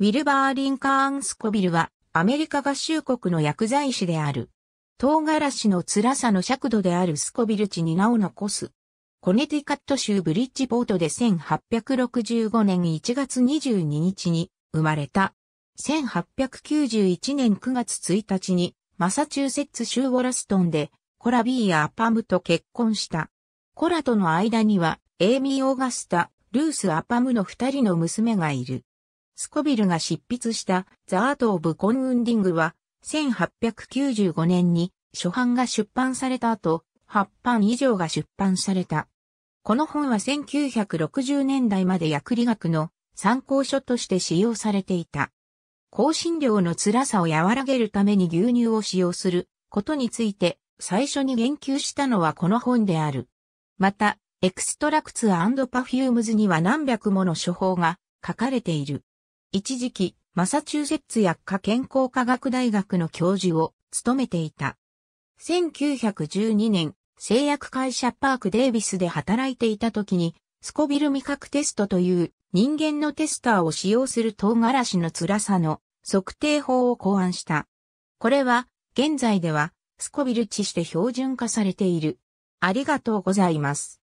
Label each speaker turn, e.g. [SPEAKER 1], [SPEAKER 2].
[SPEAKER 1] ウィルバー・リンカーン・スコビルは、アメリカ合衆国の薬剤師である。唐辛子の辛さの尺度であるスコビル地に名を残す。コネティカット州ブリッジポートで1865年1月22日に生まれた。1891年9月1日にマサチューセッツ州ウォラストンでコラビーやアパムと結婚した。コラとの間にはエイミー・オーガスタ、ルース・アパムの二人の娘がいる。スコビルが執筆したザアート・オブ・コンウンディングは、1895年に初版が出版された後、8版以上が出版された。この本は1960年代まで薬理学の参考書として使用されていた。香辛料の辛さを和らげるために牛乳を使用することについて最初に言及したのはこの本である。また、エクストラクツパフュームズには何百もの処方が書かれている。一時期、マサチューセッツ薬科健康科学大学の教授を務めていた。1912年、製薬会社パークデイビスで働いていた時に、スコビル味覚テストという人間のテスターを使用する唐辛子の辛さの測定法を考案した。これは、現在では、スコビル値して標準化されている。ありがとうございます。